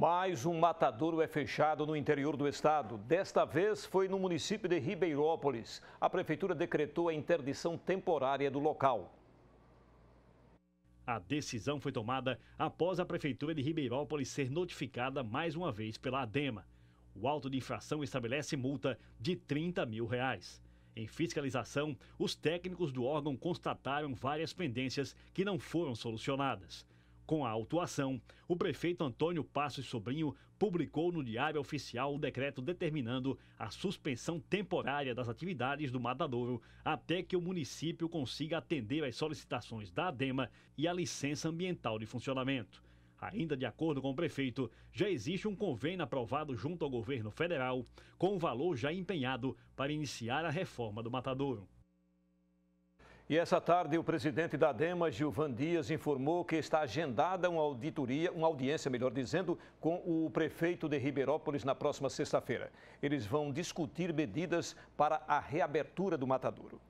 Mais um matadouro é fechado no interior do estado. Desta vez foi no município de Ribeirópolis. A prefeitura decretou a interdição temporária do local. A decisão foi tomada após a prefeitura de Ribeirópolis ser notificada mais uma vez pela ADEMA. O auto de infração estabelece multa de 30 mil reais. Em fiscalização, os técnicos do órgão constataram várias pendências que não foram solucionadas. Com a autuação, o prefeito Antônio Passos Sobrinho publicou no Diário Oficial o decreto determinando a suspensão temporária das atividades do matadouro até que o município consiga atender às solicitações da ADEMA e a licença ambiental de funcionamento. Ainda de acordo com o prefeito, já existe um convênio aprovado junto ao governo federal, com o valor já empenhado para iniciar a reforma do matadouro. E essa tarde, o presidente da Dema, Gilvan Dias, informou que está agendada uma auditoria, uma audiência, melhor dizendo, com o prefeito de Ribeirópolis na próxima sexta-feira. Eles vão discutir medidas para a reabertura do matadouro.